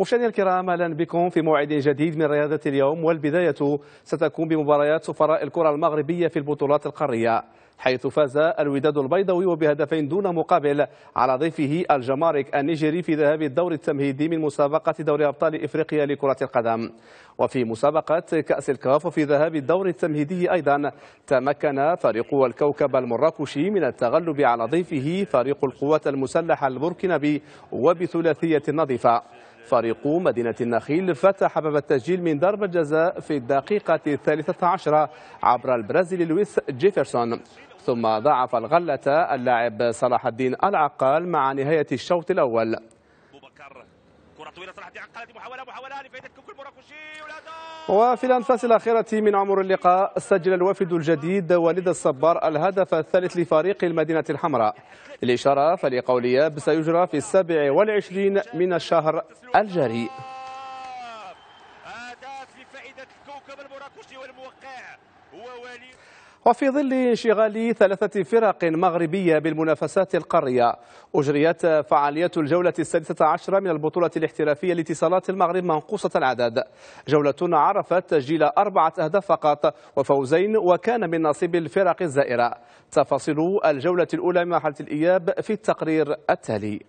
مشاهدينا الكرام اهلا بكم في موعد جديد من رياضه اليوم والبدايه ستكون بمباريات سفراء الكره المغربيه في البطولات القاريه حيث فاز الوداد البيضاوي وبهدفين دون مقابل على ضيفه الجمارك النيجيري في ذهاب الدور التمهيدي من مسابقة دوري أبطال إفريقيا لكرة القدم وفي مسابقة كأس الكاف وفي ذهاب الدور التمهيدي أيضا تمكن فريق الكوكب المراكشي من التغلب على ضيفه فريق القوات المسلحة البركنبي وبثلاثية نظيفة فريق مدينة النخيل فتح باب التسجيل من ضربة جزاء في الدقيقة الثالثة عشرة عبر البرازيلي لويس جيفرسون ثم ضاعف الغلة اللاعب صلاح الدين العقال مع نهاية الشوط الأول وفي الأنفاس الأخيرة من عمر اللقاء سجل الوفد الجديد وليد الصبار الهدف الثالث لفريق المدينة الحمراء الإشارة فريق أولياب سيجرى في السابع والعشرين من الشهر الجاري لفائدة الكوكب المراكشي والموقع وفي ظل انشغال ثلاثة فرق مغربية بالمنافسات القارية أجريت فعاليات الجولة السادسة عشرة من البطولة الاحترافية لاتصالات المغرب منقوصة العدد جولة عرفت تسجيل أربعة أهداف فقط وفوزين وكان من نصيب الفرق الزائرة تفاصيل الجولة الأولى من مرحلة الإياب في التقرير التالي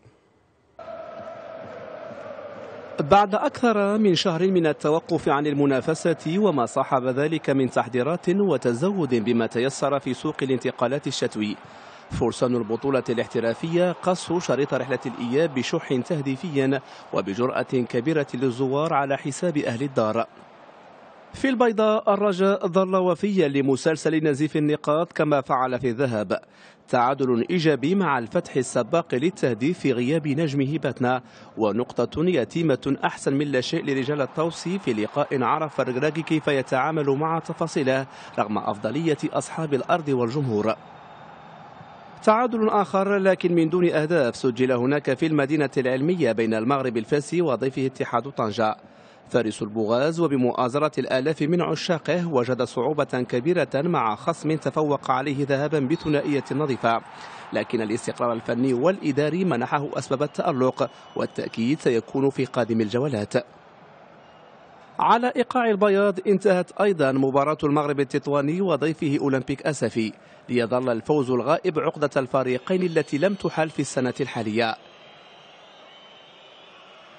بعد أكثر من شهر من التوقف عن المنافسة وما صاحب ذلك من تحضيرات وتزود بما تيسر في سوق الانتقالات الشتوي فرسان البطولة الاحترافية قصوا شريط رحلة الإياب بشح تهديفيا وبجرأة كبيرة للزوار على حساب أهل الدار في البيضاء الرجاء ظل وفيا لمسلسل نزيف النقاط كما فعل في الذهب تعادل إيجابي مع الفتح السباق للتهديف في غياب نجمه باتنا ونقطة يتيمة أحسن من لا شيء لرجال الطوسي في لقاء عرف الركراكي كيف يتعامل مع تفاصيله رغم أفضلية أصحاب الأرض والجمهور تعادل آخر لكن من دون أهداف سجل هناك في المدينة العلمية بين المغرب الفاسي وضيفه اتحاد طنجة فارس البغاز وبمؤازرة الآلاف من عشاقه وجد صعوبة كبيرة مع خصم تفوق عليه ذهبا بثنائية نظيفة لكن الاستقرار الفني والإداري منحه أسباب التألق والتأكيد سيكون في قادم الجولات على إيقاع البياض انتهت أيضا مباراة المغرب التطواني وضيفه أولمبيك أسفي ليظل الفوز الغائب عقدة الفريقين التي لم تحل في السنة الحالية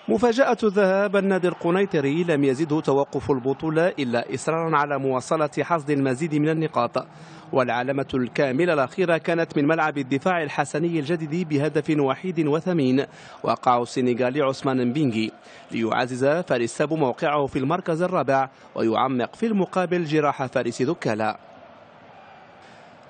مفاجأة ذهاب النادي القنيطري لم يزده توقف البطولة إلا إصرارا على مواصلة حصد المزيد من النقاط والعلامة الكاملة الأخيرة كانت من ملعب الدفاع الحسني الجديد بهدف وحيد وثمين وقع السنغالي عثمان بينجي ليعزز فارس سابو موقعه في المركز الرابع ويعمق في المقابل جراح فارس دكالا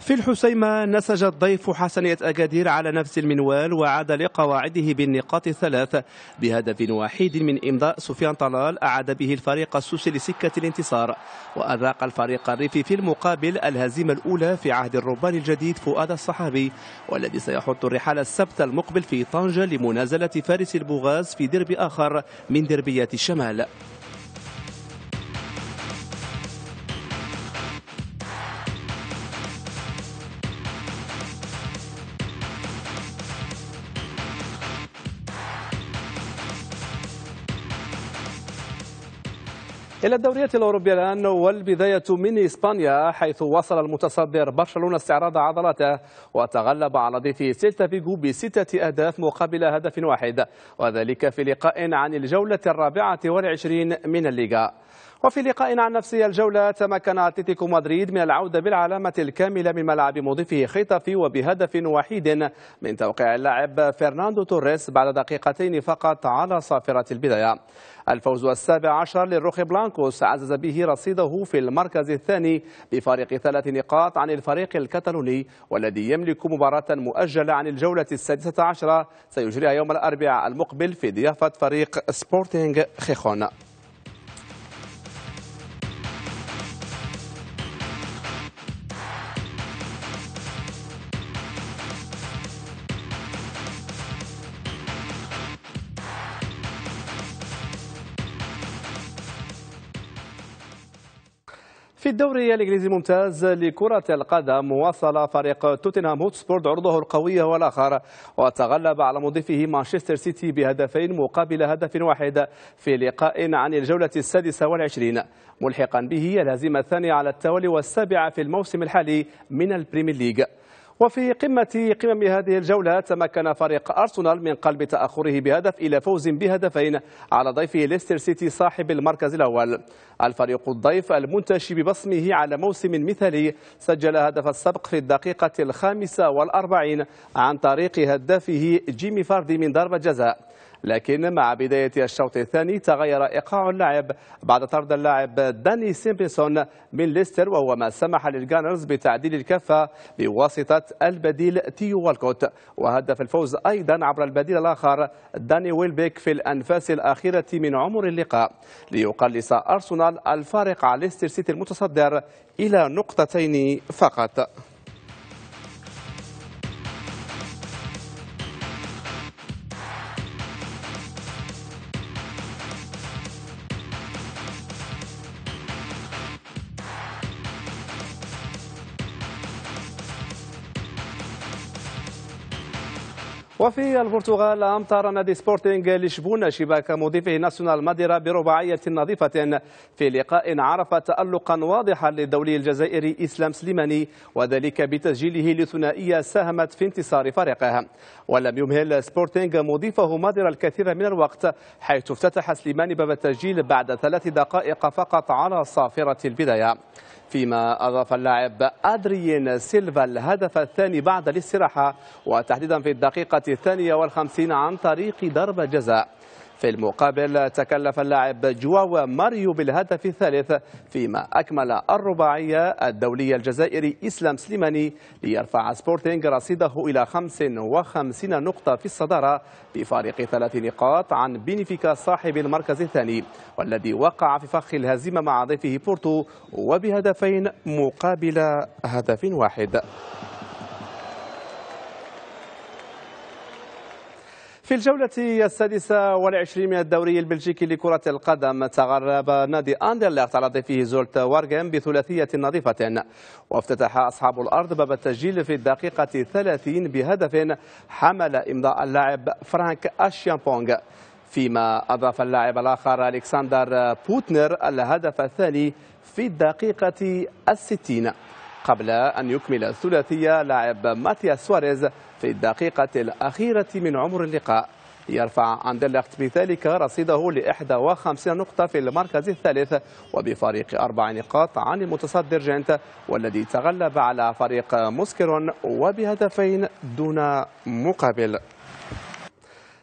في الحسيمة نسج الضيف حسنية أكادير على نفس المنوال وعاد لقواعده بالنقاط الثلاث بهدف وحيد من إمضاء سفيان طلال أعاد به الفريق السوسي لسكة الانتصار وأذاق الفريق الريفي في المقابل الهزيمة الأولى في عهد الربان الجديد فؤاد الصحابي والذي سيحط الرحال السبت المقبل في طنجة لمنازلة فارس البوغاز في درب آخر من دربيات الشمال إلى الدوريات الأوروبية الآن والبداية من إسبانيا حيث وصل المتصدر برشلونة استعراض عضلاته وتغلب على ضيفه سيلتا فيغو بستة أهداف مقابل هدف واحد وذلك في لقاء عن الجولة الرابعة والعشرين من الليغا وفي لقاء عن نفسي الجولة تمكن أتلتيكو مدريد من العودة بالعلامة الكاملة من ملعب مضيفه خيطفي وبهدف وحيد من توقيع اللاعب فرناندو توريس بعد دقيقتين فقط على صافرة البداية الفوز السابع عشر للروخ بلانكوس عزز به رصيده في المركز الثاني بفارق ثلاث نقاط عن الفريق الكتالوني والذي يملك مباراة مؤجلة عن الجولة السادسة عشرة سيجريها يوم الأربعاء المقبل في ضيافة فريق سبورتينغ خيخون الدوري الإنجليزي ممتاز لكرة القدم واصل فريق توتنهام هوتسبورد عرضه القوي هو الآخر وتغلب على مضيفه مانشستر سيتي بهدفين مقابل هدف واحد في لقاء عن الجولة السادسة والعشرين ملحقا به الهزيمة الثانية على التوالي والسابعة في الموسم الحالي من البريمير ليج وفي قمة قمم هذه الجولة تمكن فريق أرسنال من قلب تأخره بهدف إلى فوز بهدفين على ضيفه ليستر سيتي صاحب المركز الأول الفريق الضيف المنتشي ببصمه على موسم مثالي سجل هدف السبق في الدقيقة الخامسة والأربعين عن طريق هدافه جيمي فاردي من ضربة جزاء لكن مع بداية الشوط الثاني تغير إيقاع اللعب بعد طرد اللاعب داني سيمبسون من ليستر وهو ما سمح للجانرز بتعديل الكفة بواسطة البديل تيو والكوت وهدف الفوز أيضا عبر البديل الآخر داني ويلبيك في الأنفاس الأخيرة من عمر اللقاء ليقلص أرسنال الفارق على ليستر سيتي المتصدر إلى نقطتين فقط وفي البرتغال أمطر نادي سبورتينغ لشبونة شباك مضيفه ناسيونال ماديرا برباعية نظيفة في لقاء عرف تألقا واضحا للدولي الجزائري إسلام سليماني وذلك بتسجيله لثنائية ساهمت في انتصار فريقه ولم يمهل سبورتينغ مضيفه ماديرا الكثير من الوقت حيث افتتح سليماني باب التسجيل بعد ثلاث دقائق فقط على صافرة البداية فيما أضاف اللاعب أدريين سيلفا الهدف الثاني بعد الاستراحة وتحديدا في الدقيقة الثانية والخمسين عن طريق ضربة جزاء في المقابل تكلف اللاعب جواو ماريو بالهدف الثالث فيما أكمل الرباعية الدولي الجزائري إسلام سليماني ليرفع سبورتينغ رصيده إلى 55 نقطة في الصدارة بفارق ثلاث نقاط عن بينيفيكا صاحب المركز الثاني والذي وقع في فخ الهزيمة مع ضيفه بورتو وبهدفين مقابل هدف واحد في الجولة السادسة والعشرين من الدوري البلجيكي لكرة القدم تغرب نادي أندرلخت على ضيفه زولت وارغام بثلاثية نظيفة وافتتح أصحاب الأرض باب التسجيل في الدقيقة 30 بهدف حمل إمضاء اللاعب فرانك أشيامبونغ فيما أضاف اللاعب الآخر ألكسندر بوتنر الهدف الثاني في الدقيقة الستين قبل أن يكمل الثلاثية لاعب ماتيا سواريز في الدقيقة الأخيرة من عمر اللقاء يرفع أندرلخت بذلك رصيده ل 51 نقطة في المركز الثالث وبفريق أربع نقاط عن المتصدر جنت والذي تغلب على فريق موسكرون وبهدفين دون مقابل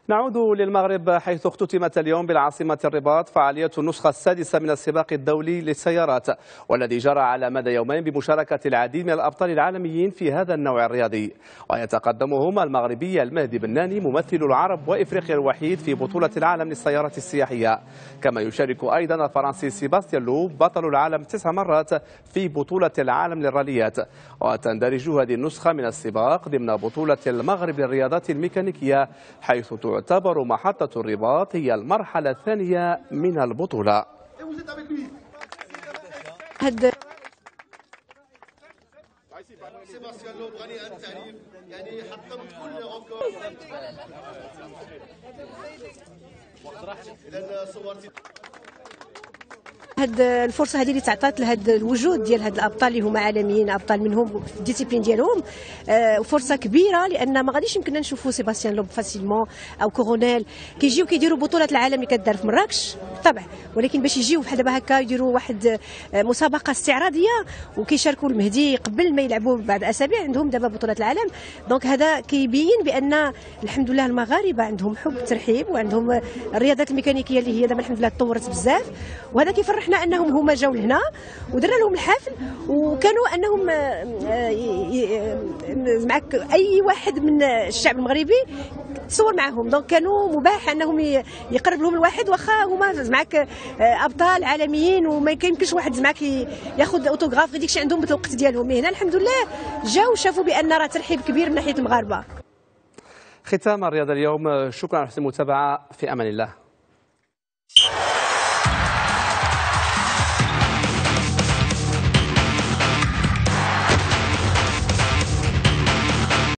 نعود للمغرب حيث اختتمت اليوم بالعاصمة الرباط فعالية النسخة السادسة من السباق الدولي للسيارات والذي جرى على مدى يومين بمشاركة العديد من الأبطال العالميين في هذا النوع الرياضي ويتقدمهما المغربي المهدي بناني ممثل العرب وإفريقيا الوحيد في بطولة العالم للسيارات السياحية كما يشارك أيضا الفرنسي سيباستيان لوب بطل العالم تسع مرات في بطولة العالم للراليات وتندرج هذه النسخة من السباق ضمن بطولة المغرب للرياضات الميكانيكية حيث تعتبر محطة الرباط هي المرحلة الثانية من البطولة هاد الفرصه هذه اللي تعطات لهاد الوجود ديال هاد الابطال اللي هما عالميين ابطال منهم في الديسيبلين ديالهم آه، فرصه كبيره لان ما غاديش يمكننا نشوفوا سيباستيان لوب فاسيلمون او كورونيل كيجيو كيديروا بطوله العالم اللي كدار في مراكش بالطبع ولكن باش يجيو بحال دابا هكا يديروا واحد آه، مسابقه استعراضيه وكيشاركوا المهدي قبل ما يلعبوا بعد اسابيع عندهم دابا بطوله العالم دونك هذا كيبين بان الحمد لله المغاربه عندهم حب ترحيب وعندهم آه، الرياضات الميكانيكيه اللي هي دابا الحمد لله تطورت بزاف وهذا كيفرح فرحنا انهم هما جاو لهنا ودرنا لهم الحفل وكانوا انهم آه، آه، معك اي واحد من الشعب المغربي تصور معاهم دونك كانوا مباح انهم يقرب لهم الواحد واخا هما معك آه، ابطال عالميين وما يمكنش واحد معك ياخذ اوتوغراف غير داكشي عندهم بالوقت ديالهم هنا الحمد لله جاو شافوا بان راه ترحيب كبير من ناحيه المغاربه ختام الرياضه اليوم شكرا على حسن المتابعه في امان الله